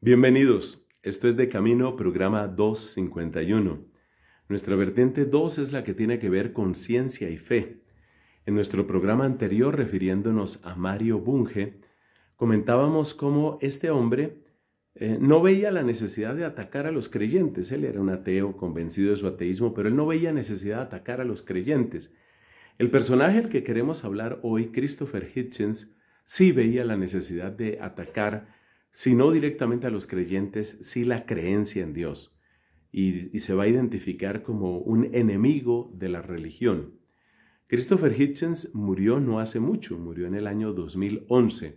Bienvenidos, esto es De Camino, programa 251. Nuestra vertiente 2 es la que tiene que ver con ciencia y fe. En nuestro programa anterior, refiriéndonos a Mario Bunge, comentábamos cómo este hombre eh, no veía la necesidad de atacar a los creyentes. Él era un ateo convencido de su ateísmo, pero él no veía necesidad de atacar a los creyentes. El personaje al que queremos hablar hoy, Christopher Hitchens, sí veía la necesidad de atacar sino directamente a los creyentes, sí la creencia en Dios. Y, se va a identificar como un enemigo de la religión. Christopher Hitchens murió no hace mucho, murió en el año 2011.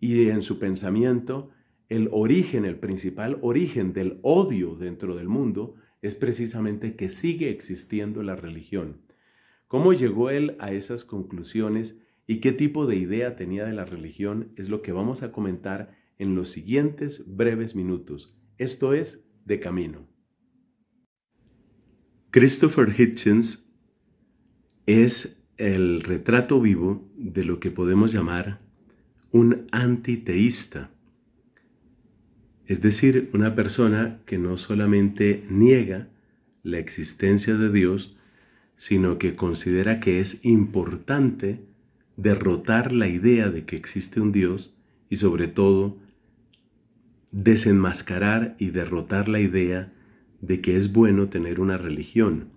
Y en su pensamiento, el origen, el principal origen del odio dentro del mundo es precisamente que sigue existiendo la religión. ¿Cómo llegó él a esas conclusiones y qué tipo de idea tenía de la religión? Es lo que vamos a comentar en los siguientes breves minutos, esto es, de camino. Christopher Hitchens es el retrato vivo de lo que podemos llamar un antiteísta, es decir, una persona que no solamente niega la existencia de Dios, sino que considera que es importante derrotar la idea de que existe un Dios y sobre todo desenmascarar y derrotar la idea de que es bueno tener una religión.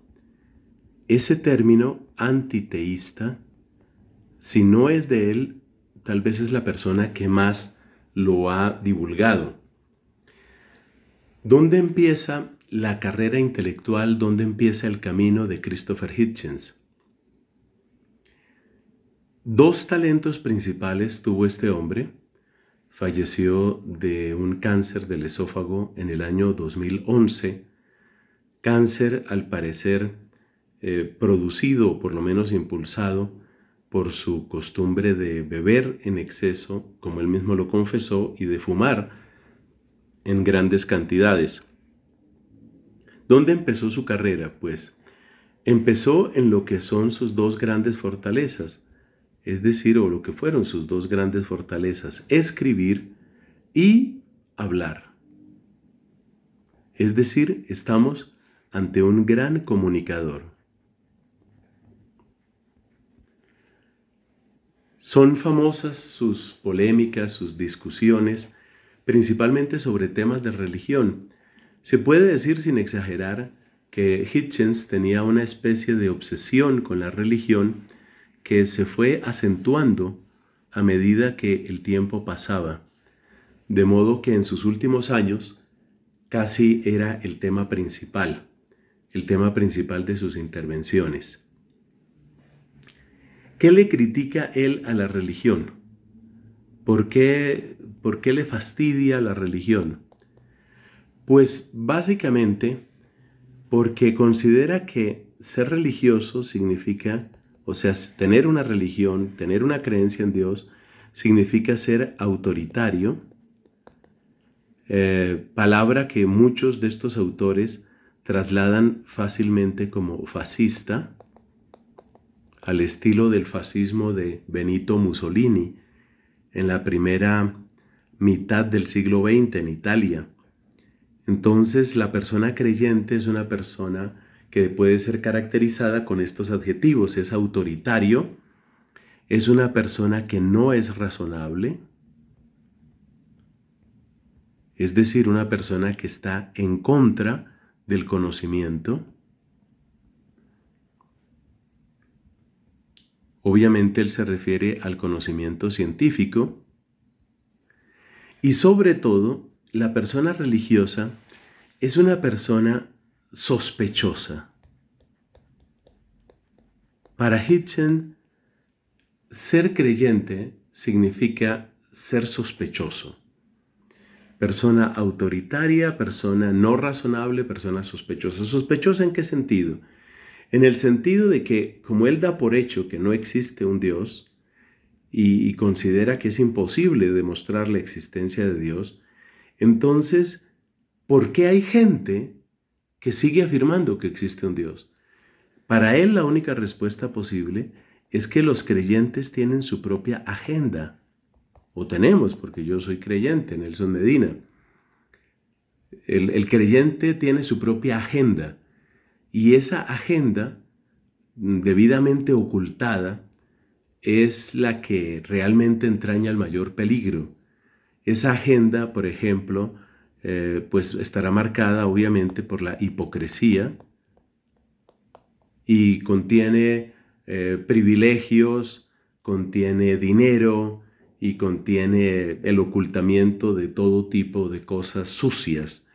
Ese término antiteísta, si no es de él, tal vez es la persona que más lo ha divulgado. ¿Dónde empieza la carrera intelectual? ¿Dónde empieza el camino de Christopher Hitchens? Dos talentos principales tuvo este hombre falleció de un cáncer del esófago en el año 2011, cáncer al parecer eh, producido por lo menos impulsado por su costumbre de beber en exceso, como él mismo lo confesó, y de fumar en grandes cantidades. ¿Dónde empezó su carrera? Pues empezó en lo que son sus dos grandes fortalezas, es decir, o lo que fueron sus dos grandes fortalezas, escribir y hablar. Es decir, estamos ante un gran comunicador. Son famosas sus polémicas, sus discusiones, principalmente sobre temas de religión. Se puede decir sin exagerar que Hitchens tenía una especie de obsesión con la religión, que se fue acentuando a medida que el tiempo pasaba, de modo que en sus últimos años casi era el tema principal, el tema principal de sus intervenciones. ¿Qué le critica él a la religión? ¿Por qué, por qué le fastidia la religión? Pues básicamente porque considera que ser religioso significa o sea, tener una religión, tener una creencia en Dios, significa ser autoritario, eh, palabra que muchos de estos autores trasladan fácilmente como fascista, al estilo del fascismo de Benito Mussolini en la primera mitad del siglo XX en Italia. Entonces la persona creyente es una persona que puede ser caracterizada con estos adjetivos. Es autoritario, es una persona que no es razonable, es decir, una persona que está en contra del conocimiento. Obviamente él se refiere al conocimiento científico. Y sobre todo, la persona religiosa es una persona sospechosa. Para Hitchen, ser creyente significa ser sospechoso. Persona autoritaria, persona no razonable, persona sospechosa. ¿Sospechosa en qué sentido? En el sentido de que como él da por hecho que no existe un Dios y, y considera que es imposible demostrar la existencia de Dios, entonces, ¿por qué hay gente que sigue afirmando que existe un Dios? Para él la única respuesta posible es que los creyentes tienen su propia agenda, o tenemos, porque yo soy creyente, Nelson Medina. El, el creyente tiene su propia agenda y esa agenda mm, debidamente ocultada es la que realmente entraña el mayor peligro. Esa agenda, por ejemplo, eh, pues estará marcada obviamente por la hipocresía, y contiene eh, privilegios, contiene dinero y contiene el ocultamiento de todo tipo de cosas sucias,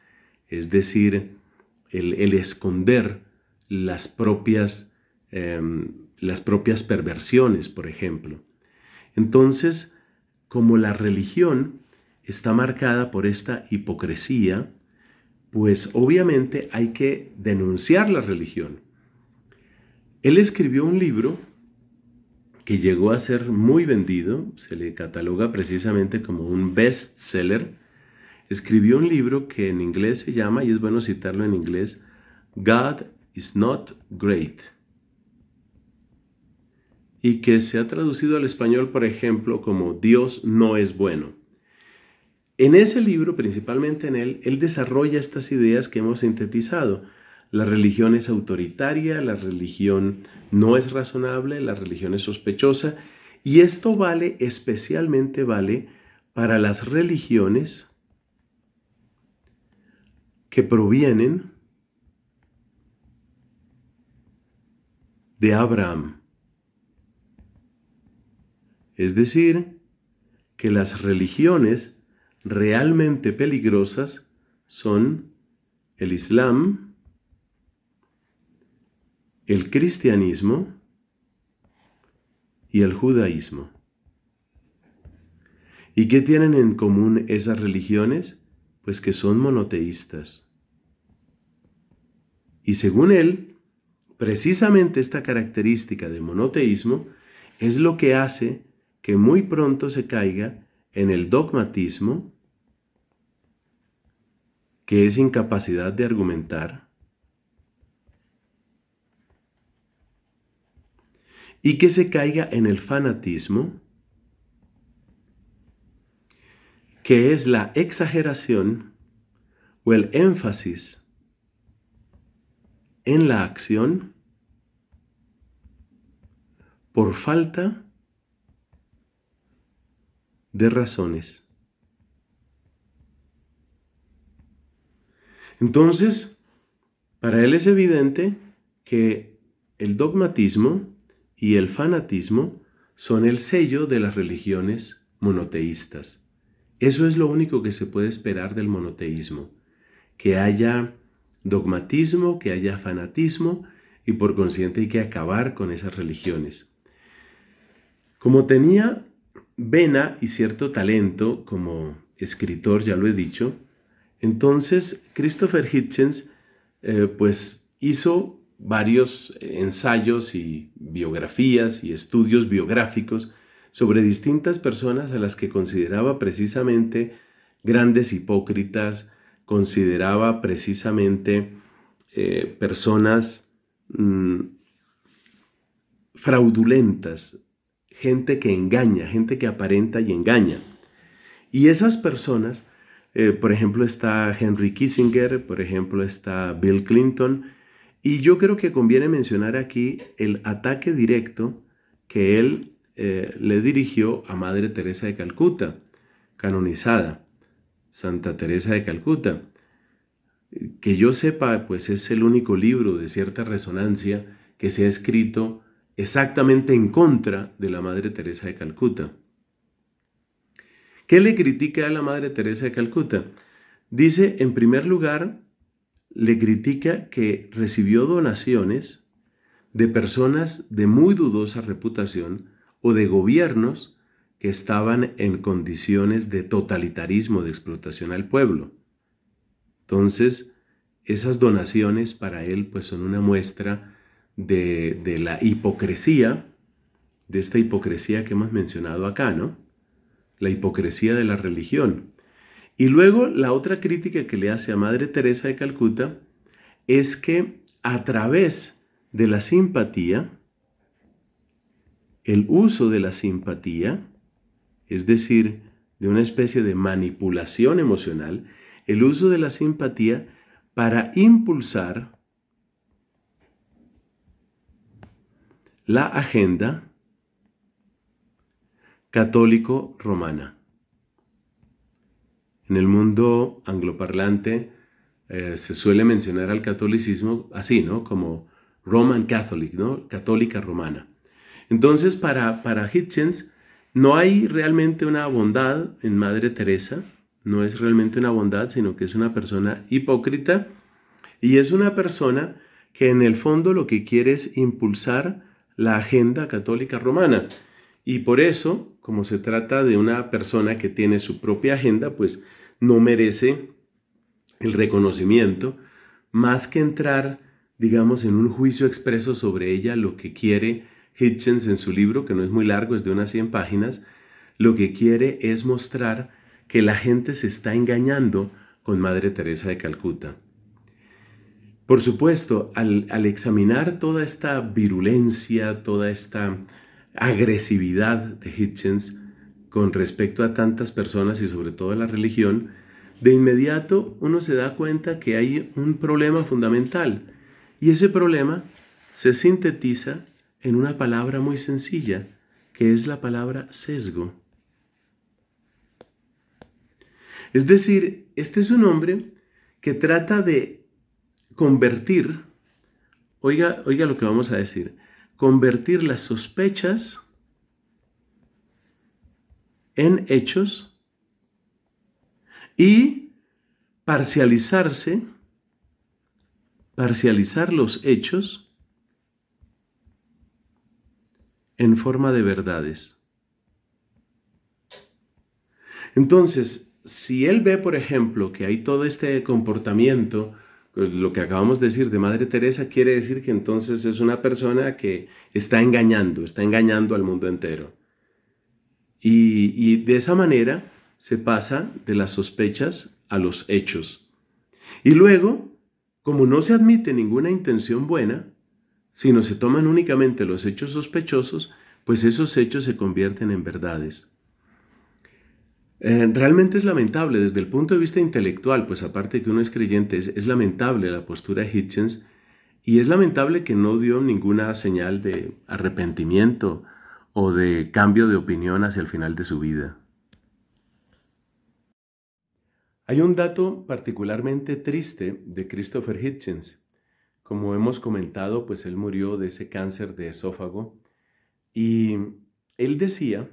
es decir, el, esconder las propias, em, las propias perversiones, por ejemplo. Entonces, como la religión está marcada por esta hipocresía, pues obviamente hay que denunciar la religión. Él escribió un libro que llegó a ser muy vendido, se le cataloga precisamente como un bestseller. Escribió un libro que en inglés se llama, y es bueno citarlo en inglés, God is not great. Y que se ha traducido al español, por ejemplo, como Dios no es bueno. En ese libro, principalmente en él, él desarrolla estas ideas que hemos sintetizado la religión es autoritaria, la religión no es razonable, la religión es sospechosa y esto vale, especialmente vale, para las religiones que provienen de Abraham. Es decir, que las religiones realmente peligrosas son el Islam, el cristianismo y el judaísmo. ¿Y qué tienen en común esas religiones? Pues que son monoteístas. Y según él, precisamente esta característica de monoteísmo es lo que hace que muy pronto se caiga en el dogmatismo, que es incapacidad de argumentar, y que se caiga en el fanatismo, que es la exageración o el énfasis en la acción por falta de razones. Entonces, para él es evidente que el dogmatismo y el fanatismo son el sello de las religiones monoteístas. Eso es lo único que se puede esperar del monoteísmo, que haya dogmatismo, que haya fanatismo y por consiguiente hay que acabar con esas religiones. Como tenía vena y cierto talento como escritor, ya lo he dicho, entonces Christopher Hitchens eh, pues hizo varios ensayos y biografías y estudios biográficos sobre distintas personas a las que consideraba precisamente grandes hipócritas, consideraba precisamente eh, personas mm, fraudulentas, gente que engaña, gente que aparenta y engaña. Y esas personas, eh, por ejemplo, está Henry Kissinger, por ejemplo, está Bill Clinton, y yo creo que conviene mencionar aquí el ataque directo que él eh, le dirigió a Madre Teresa de Calcuta, canonizada, Santa Teresa de Calcuta. Que yo sepa, pues es el único libro de cierta resonancia que se ha escrito exactamente en contra de la Madre Teresa de Calcuta. ¿Qué le critica a la Madre Teresa de Calcuta? Dice, en primer lugar, le critica que recibió donaciones de personas de muy dudosa reputación o de gobiernos que estaban en condiciones de totalitarismo, de explotación al pueblo. Entonces, esas donaciones para él pues son una muestra de, de la hipocresía, de esta hipocresía que hemos mencionado acá, ¿no? La hipocresía de la religión. Y luego la otra crítica que le hace a Madre Teresa de Calcuta es que a través de la simpatía, el uso de la simpatía, es decir, de una especie de manipulación emocional, el uso de la simpatía para impulsar la agenda católico-romana. En el mundo angloparlante eh, se suele mencionar al catolicismo así, ¿no? Como Roman Catholic, ¿no? Católica romana. Entonces, para, para Hitchens, no hay realmente una bondad en Madre Teresa, no es realmente una bondad, sino que es una persona hipócrita y es una persona que en el fondo lo que quiere es impulsar la agenda católica romana. Y por eso, como se trata de una persona que tiene su propia agenda, pues no merece el reconocimiento, más que entrar, digamos, en un juicio expreso sobre ella, lo que quiere Hitchens en su libro, que no es muy largo, es de unas 100 páginas, lo que quiere es mostrar que la gente se está engañando con Madre Teresa de Calcuta. Por supuesto, al, examinar toda esta virulencia, toda esta agresividad de Hitchens, con respecto a tantas personas y sobre todo a la religión, de inmediato uno se da cuenta que hay un problema fundamental. Y ese problema se sintetiza en una palabra muy sencilla, que es la palabra sesgo. Es decir, este es un hombre que trata de convertir, oiga, oiga lo que vamos a decir, convertir las sospechas en hechos y parcializarse, parcializar los hechos en forma de verdades. Entonces, si él ve, por ejemplo, que hay todo este comportamiento, pues, lo que acabamos de decir de Madre Teresa, quiere decir que entonces es una persona que está engañando, está engañando al mundo entero. Y, de esa manera se pasa de las sospechas a los hechos. Y luego, como no se admite ninguna intención buena, sino se toman únicamente los hechos sospechosos, pues esos hechos se convierten en verdades. Eh, realmente es lamentable desde el punto de vista intelectual, pues aparte que uno es creyente, es, es lamentable la postura de Hitchens y es lamentable que no dio ninguna señal de arrepentimiento, o de cambio de opinión hacia el final de su vida. Hay un dato particularmente triste de Christopher Hitchens. Como hemos comentado, pues él murió de ese cáncer de esófago y él decía,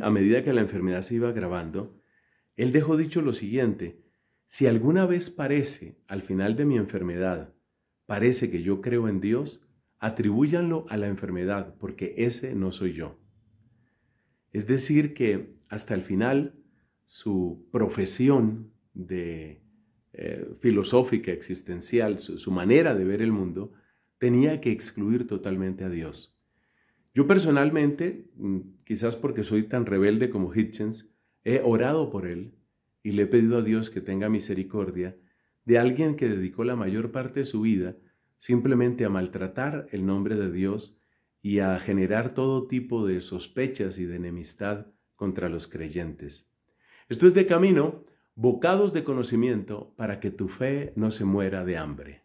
a medida que la enfermedad se iba agravando, él dejó dicho lo siguiente, si alguna vez parece, al final de mi enfermedad, parece que yo creo en Dios, atribúyanlo a la enfermedad, porque ese no soy yo. Es decir, que hasta el final su profesión de eh, filosófica, existencial, su manera de ver el mundo, tenía que excluir totalmente a Dios. Yo personalmente, mm, quizás porque soy tan rebelde como Hitchens, he orado por él y le he pedido a Dios que tenga misericordia de alguien que dedicó la mayor parte de su vida simplemente a maltratar el nombre de Dios y a generar todo tipo de sospechas y de enemistad contra los creyentes. Esto es de camino, bocados de conocimiento para que tu fe no se muera de hambre.